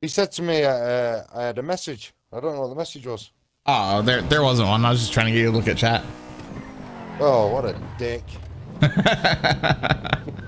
He said to me, uh, uh, I had a message. I don't know what the message was. Oh, there, there wasn't one. I was just trying to get you a look at chat. Oh, what a dick.